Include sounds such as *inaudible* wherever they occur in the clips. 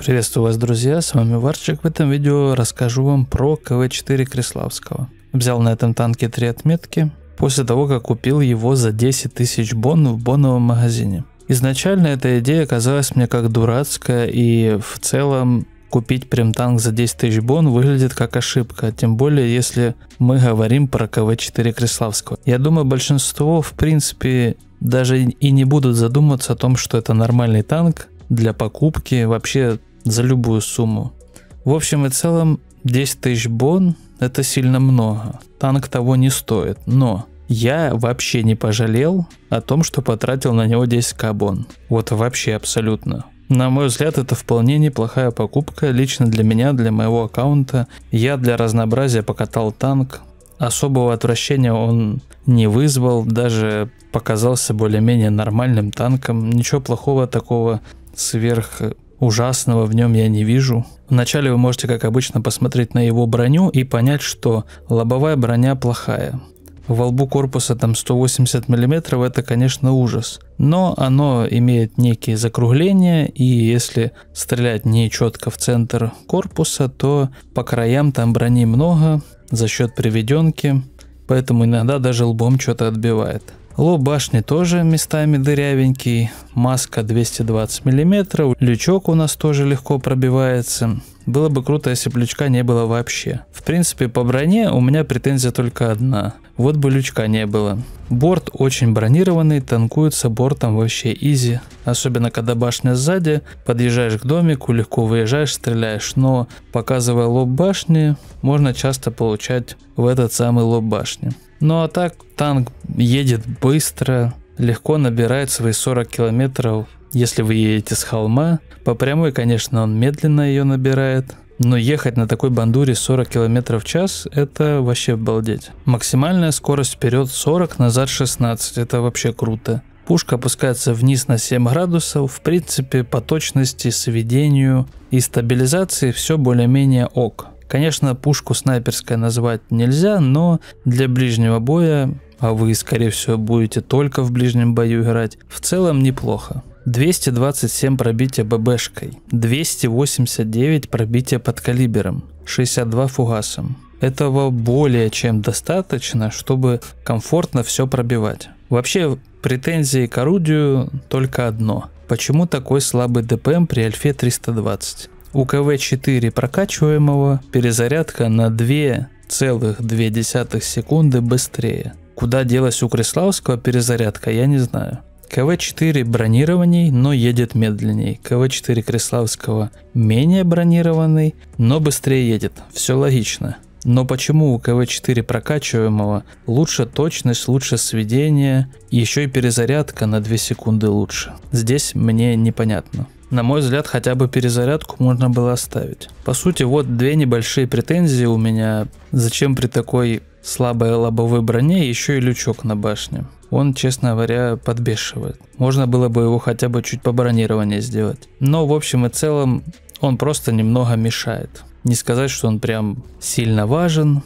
Приветствую вас, друзья, с вами Варчик. В этом видео расскажу вам про КВ-4 Креславского. Взял на этом танке три отметки, после того, как купил его за 10 тысяч бон в боновом магазине. Изначально эта идея казалась мне как дурацкая и в целом купить прям танк за 10 тысяч бон выглядит как ошибка, тем более если мы говорим про КВ-4 Креславского. Я думаю, большинство в принципе даже и не будут задумываться о том, что это нормальный танк для покупки. Вообще за любую сумму. В общем и целом, 10 тысяч бон – это сильно много. Танк того не стоит, но я вообще не пожалел о том, что потратил на него 10 кабон. Вот вообще абсолютно. На мой взгляд, это вполне неплохая покупка лично для меня, для моего аккаунта. Я для разнообразия покатал танк. Особого отвращения он не вызвал, даже показался более-менее нормальным танком. Ничего плохого такого сверх ужасного в нем я не вижу. Вначале вы можете, как обычно, посмотреть на его броню и понять, что лобовая броня плохая. Во лбу корпуса там 180 мм, это, конечно, ужас. Но оно имеет некие закругления, и если стрелять не четко в центр корпуса, то по краям там брони много за счет приведенки, поэтому иногда даже лбом что-то отбивает. Лоб башни тоже местами дырявенький, маска 220 мм, лючок у нас тоже легко пробивается. Было бы круто, если бы лючка не было вообще. В принципе, по броне у меня претензия только одна. Вот бы лючка не было. Борт очень бронированный, танкуется бортом вообще изи. Особенно, когда башня сзади, подъезжаешь к домику, легко выезжаешь, стреляешь. Но, показывая лоб башни, можно часто получать в этот самый лоб башни. Ну а так танк едет быстро, легко набирает свои 40 километров, если вы едете с холма. По прямой, конечно, он медленно ее набирает, но ехать на такой бандуре 40 км в час – это вообще обалдеть. Максимальная скорость вперед 40, назад 16 – это вообще круто. Пушка опускается вниз на 7 градусов, в принципе по точности, сведению и стабилизации все более-менее ок. Конечно, пушку снайперской назвать нельзя, но для ближнего боя, а вы, скорее всего, будете только в ближнем бою играть, в целом неплохо. 227 пробития ББшкой, 289 пробития под калибером, 62 фугасом. Этого более чем достаточно, чтобы комфортно все пробивать. Вообще, претензии к орудию только одно. Почему такой слабый ДПМ при Альфе 320? У КВ-4 прокачиваемого перезарядка на 2,2 секунды быстрее. Куда делась у Креславского перезарядка, я не знаю. КВ-4 бронированный, но едет медленней. КВ-4 Креславского менее бронированный, но быстрее едет. Все логично. Но почему у КВ-4 прокачиваемого лучше точность, лучше сведение, еще и перезарядка на 2 секунды лучше? Здесь мне непонятно. На мой взгляд, хотя бы перезарядку можно было оставить. По сути, вот две небольшие претензии у меня. Зачем при такой слабой лобовой броне еще и лючок на башне? Он, честно говоря, подбешивает. Можно было бы его хотя бы чуть по бронированию сделать. Но в общем и целом он просто немного мешает. Не сказать, что он прям сильно важен.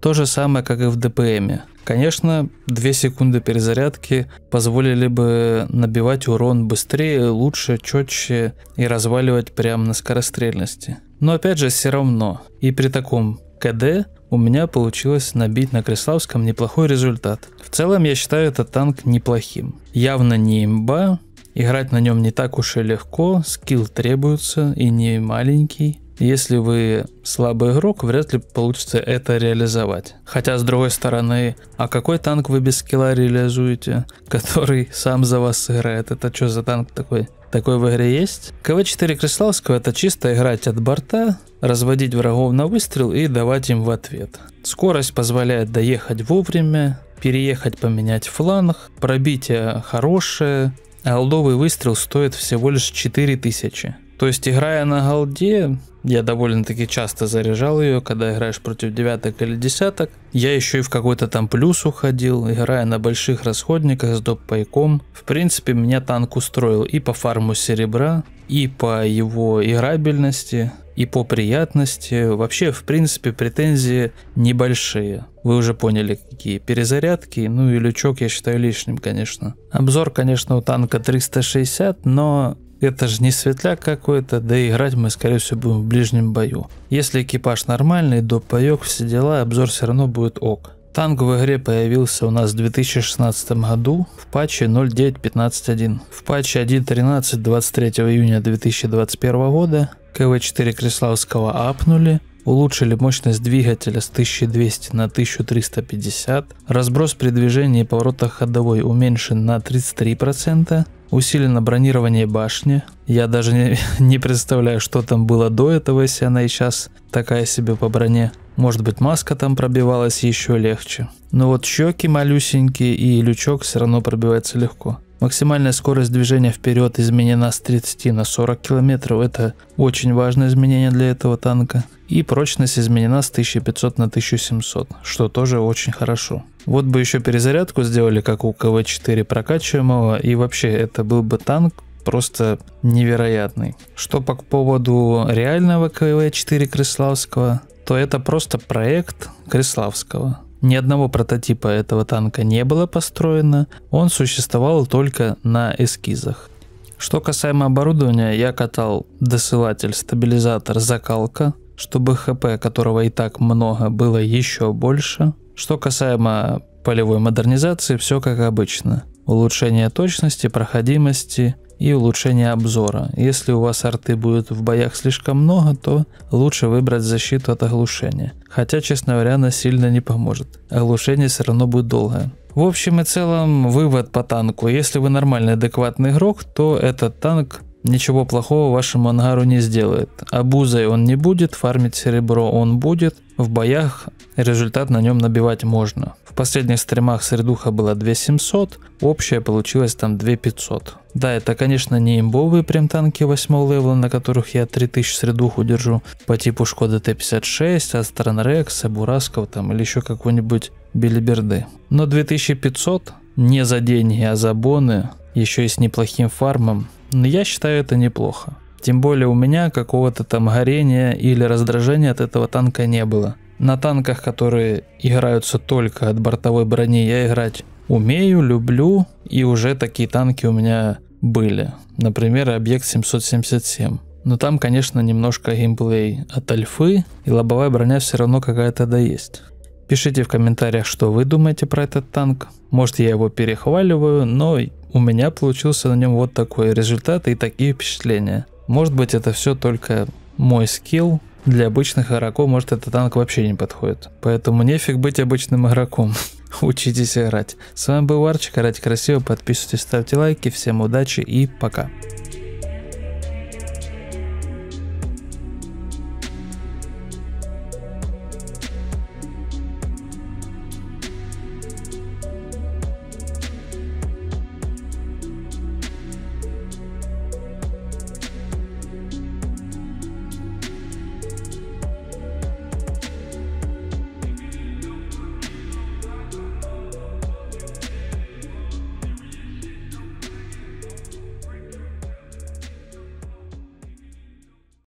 То же самое, как и в ДПМе. Конечно, 2 секунды перезарядки позволили бы набивать урон быстрее, лучше, четче и разваливать прямо на скорострельности. Но опять же, все равно, и при таком КД у меня получилось набить на Креславском неплохой результат. В целом я считаю этот танк неплохим. Явно не имба, играть на нем не так уж и легко, скилл требуется и не маленький. Если вы слабый игрок, вряд ли получится это реализовать. Хотя, с другой стороны, а какой танк вы без скилла реализуете, *laughs* который сам за вас сыграет? Это что за танк такой? Такой в игре есть. КВ-4 Криславского это чисто играть от борта, разводить врагов на выстрел и давать им в ответ. Скорость позволяет доехать вовремя, переехать поменять фланг, пробитие хорошее, а алдовый выстрел стоит всего лишь 4000. То есть, играя на голде, я довольно-таки часто заряжал ее, когда играешь против девяток или десяток. Я еще и в какой-то там плюс уходил, играя на больших расходниках с доп-пайком. В принципе, меня танк устроил и по фарму серебра, и по его играбельности, и по приятности. Вообще, в принципе, претензии небольшие. Вы уже поняли, какие перезарядки. Ну и лючок я считаю лишним, конечно. Обзор, конечно, у танка 360, но это же не светляк какой-то, да и играть мы, скорее всего, будем в ближнем бою. Если экипаж нормальный, до паёк, все дела, обзор все равно будет ок. Танк в игре появился у нас в 2016 году в патче 0.9.15.1. В патче 1.13 23 июня 2021 года КВ-4 Креславского апнули, улучшили мощность двигателя с 1200 на 1350, разброс при движении и поворотах ходовой уменьшен на 33%, усилено бронирование башни. Я даже не, *laughs* не представляю, что там было до этого, если она и сейчас такая себе по броне. Может быть маска там пробивалась еще легче. Но вот щеки малюсенькие и лючок все равно пробивается легко. Максимальная скорость движения вперед изменена с 30 на 40 км. Это очень важное изменение для этого танка. И прочность изменена с 1500 на 1700, что тоже очень хорошо. Вот бы еще перезарядку сделали, как у КВ-4 прокачиваемого, и вообще это был бы танк просто невероятный. Что по поводу реального КВ-4 Крыславского, то это просто проект Крыславского. Ни одного прототипа этого танка не было построено, он существовал только на эскизах. Что касаемо оборудования, я катал досылатель, стабилизатор, закалка, чтобы ХП, которого и так много, было еще больше. Что касаемо полевой модернизации, все как обычно. Улучшение точности, проходимости и улучшение обзора. Если у вас арты будет в боях слишком много, то лучше выбрать защиту от оглушения хотя, честно говоря, она сильно не поможет. Оглушение все равно будет долгое. В общем и целом, вывод по танку. Если вы нормальный адекватный игрок, то этот танк ничего плохого вашему ангару не сделает. Абузой он не будет, фармить серебро он будет, в боях результат на нем набивать можно последних стримах средуха была 2700, общая получилась там 2500. Да, это, конечно, не имбовые прям танки 8 левела, на которых я 3000 средух удержу, по типу Шкода Т-56, Астрон Рекс, Бурасков там или еще какой-нибудь билиберды. Но 2500 не за деньги, а за боны, еще и с неплохим фармом, но я считаю это неплохо. Тем более у меня какого-то там горения или раздражения от этого танка не было. На танках, которые играются только от бортовой брони, я играть умею, люблю, и уже такие танки у меня были. Например, объект 777. Но там, конечно, немножко геймплей от альфы, и лобовая броня все равно какая-то да есть. Пишите в комментариях, что вы думаете про этот танк. Может я его перехваливаю, но у меня получился на нем вот такой результат и такие впечатления. Может быть это все только мой скилл, для обычных игроков, может, этот танк вообще не подходит. Поэтому нефиг быть обычным игроком. *laughs* Учитесь играть. С вами был Варчик, играйте красиво, подписывайтесь, ставьте лайки, всем удачи и пока.